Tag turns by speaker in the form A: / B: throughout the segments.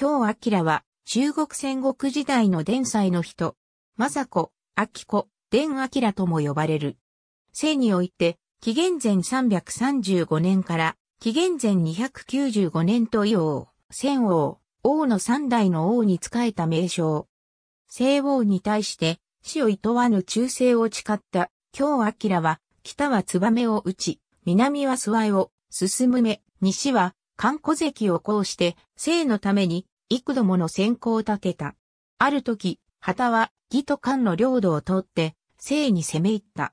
A: 京明は、中国戦国時代の伝祭の人、政子、明子、伝明とも呼ばれる。生において、紀元前335年から、紀元前295年と伊王、仙王、王の三代の王に仕えた名称。西王に対して、死を厭わぬ忠誠を誓った、京明は、北は燕を打ち、南は諏訪を、進む目、西は、観古関をこうして、生のために、幾度もの先行を立てた。ある時、旗は義と漢の領土を通って、西に攻め入った。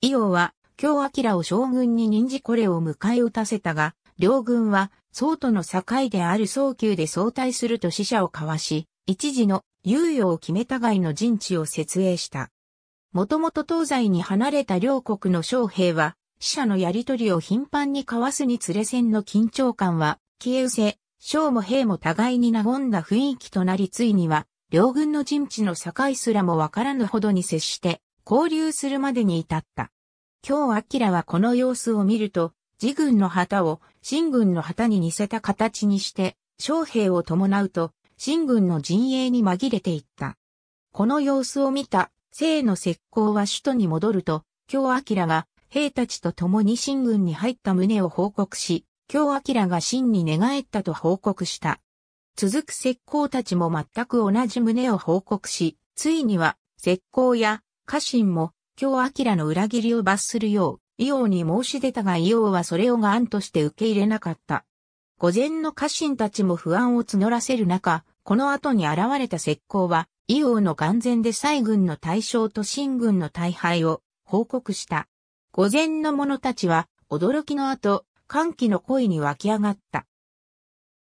A: 伊王は、京明を将軍に任じこれを迎え撃たせたが、両軍は、宋との境である早急で相対すると死者を交わし、一時の猶予を決めた外の陣地を設営した。もともと東西に離れた両国の将兵は、死者のやり取りを頻繁に交わすにつれ戦の緊張感は、消え失せ、将も兵も互いに和んだ雰囲気となりついには、両軍の陣地の境すらもわからぬほどに接して、交流するまでに至った。今日明はこの様子を見ると、自軍の旗を新軍の旗に似せた形にして、将兵を伴うと、新軍の陣営に紛れていった。この様子を見た、聖の石膏は首都に戻ると、今日明は兵たちと共に新軍に入った旨を報告し、京明が真に寝返ったと報告した。続く石膏たちも全く同じ旨を報告し、ついには石膏や家臣も京明の裏切りを罰するよう、伊王に申し出たが伊王はそれをが案として受け入れなかった。午前の家臣たちも不安を募らせる中、この後に現れた石膏は、伊王の眼前で西軍の大将と新軍の大敗を報告した。午前の者たちは、驚きの後、歓喜の恋に湧き上がった。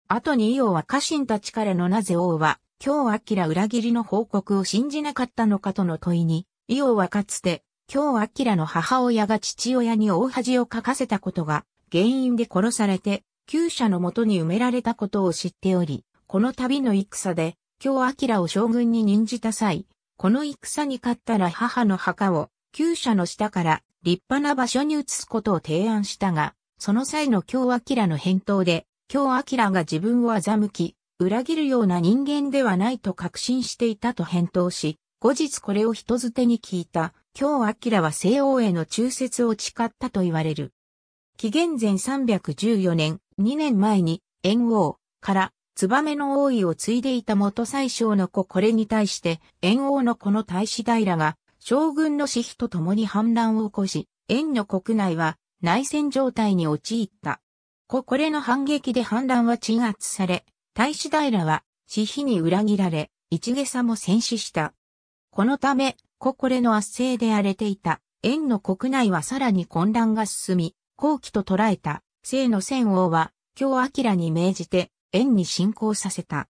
A: 後に伊予は家臣たちからのなぜ王は、京明裏切りの報告を信じなかったのかとの問いに、伊予はかつて、京明の母親が父親に大恥をかかせたことが、原因で殺されて、旧社のもとに埋められたことを知っており、この旅の戦で、京明を将軍に任じた際、この戦に勝ったら母の墓を、旧社の下から立派な場所に移すことを提案したが、その際の京明の返答で、京明が自分を欺き、裏切るような人間ではないと確信していたと返答し、後日これを人づてに聞いた、京明は西欧への忠説を誓ったと言われる。紀元前314年、2年前に、燕王から、メの王位を継いでいた元宰相の子これに対して、燕王の子の大使平が、将軍の死妃と共に反乱を起こし、燕の国内は、内戦状態に陥った。こ、これの反撃で反乱は鎮圧され、大志平は、死費に裏切られ、一下さも戦死した。このため、ここれの圧政で荒れていた、円の国内はさらに混乱が進み、後期と捉えた、聖の戦王は、京明に命じて、円に侵攻させた。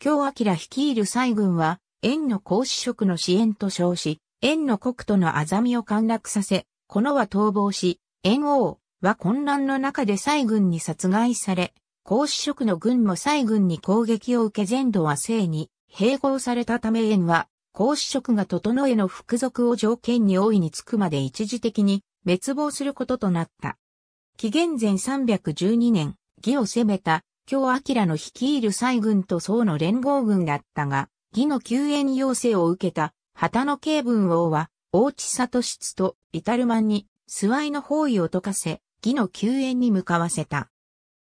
A: 京明率いる西軍は、円の孔子職の支援と称し、円の国とのあざみを陥落させ、このは逃亡し、縁王は混乱の中で西軍に殺害され、孔子職の軍も西軍に攻撃を受け全土は正に併合されたため縁は、孔子職が整えの服属を条件に大いにつくまで一時的に滅亡することとなった。紀元前312年、義を攻めた、京明の率いる西軍と宋の連合軍だったが、義の救援要請を受けた、旗の警文王は、大地里室と至る間に諏訪の包囲を解かせ、義の救援に向かわせた。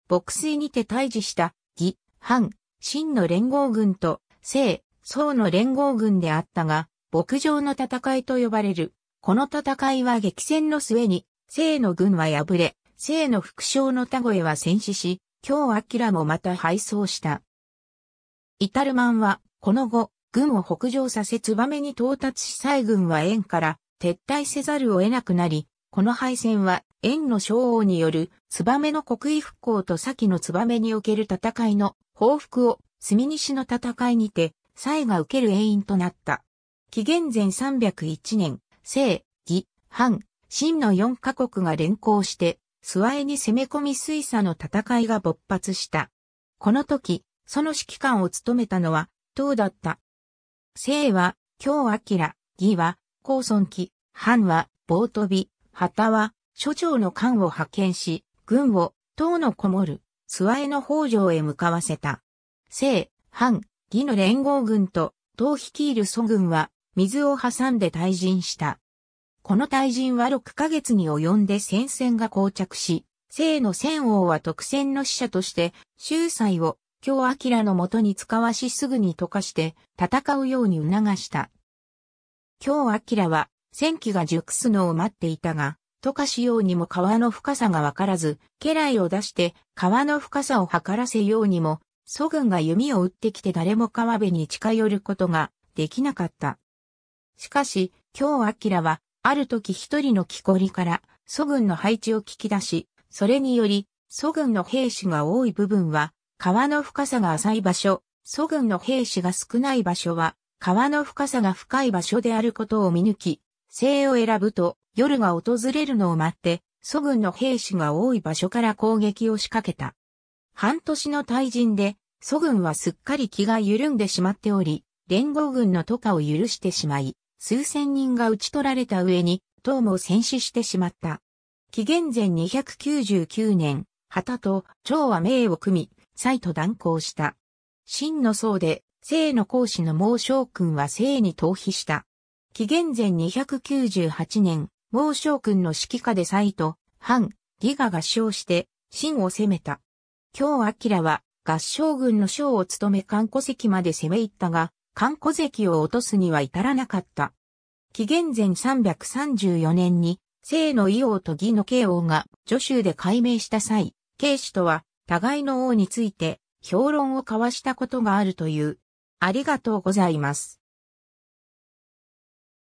A: 牧水にて退治した義、藩、真の連合軍と、聖、宋の連合軍であったが、牧場の戦いと呼ばれる。この戦いは激戦の末に、聖の軍は敗れ、聖の副将の田越は戦死し、京明もまた敗走した。イタルマンは、この後、軍を北上させ燕に到達し西軍は縁から撤退せざるを得なくなり、この敗戦は、縁の将王による、燕の国威復興と先の燕における戦いの報復を、隅西の戦いにて、蔡が受ける縁因となった。紀元前301年、西、義、藩、秦の4カ国が連行して、諏訪江に攻め込み水佐の戦いが勃発した。この時、その指揮官を務めたのは、唐だった。西は、京明、義は、高尊期、藩は、棒飛び、旗は、諸長の官を派遣し、軍を、党のこもる、諏訪への北条へ向かわせた。西、藩、義の連合軍と、党率いる祖軍は、水を挟んで退陣した。この退陣は6ヶ月に及んで戦線が膠着し、生の戦王は特選の使者として、秀才を京明のもとに使わしすぐに溶かして戦うように促した。京明は戦機が熟すのを待っていたが、溶かしようにも川の深さがわからず、家来を出して川の深さを測らせようにも、祖軍が弓を打ってきて誰も川辺に近寄ることができなかった。しかし、今日明は、ある時一人の木こりから、祖軍の配置を聞き出し、それにより、祖軍の兵士が多い部分は、川の深さが浅い場所、祖軍の兵士が少ない場所は、川の深さが深い場所であることを見抜き、生を選ぶと夜が訪れるのを待って、蘇軍の兵士が多い場所から攻撃を仕掛けた。半年の退陣で、蘇軍はすっかり気が緩んでしまっており、連合軍の渡過を許してしまい、数千人が討ち取られた上に、党も戦死してしまった。紀元前299年、旗と長は命を組み、再と断交した。真の僧で、聖の講師の猛将君は聖に逃避した。紀元前298年、毛将軍の指揮下でサイと、反、ギガ合唱して、秦を攻めた。京明は、合唱軍の将を務め観古関まで攻め入ったが、観古関を落とすには至らなかった。紀元前334年に、聖の伊王と義の慶王が、助州で改名した際、慶氏とは、互いの王について、評論を交わしたことがあるという。ありがとうございます。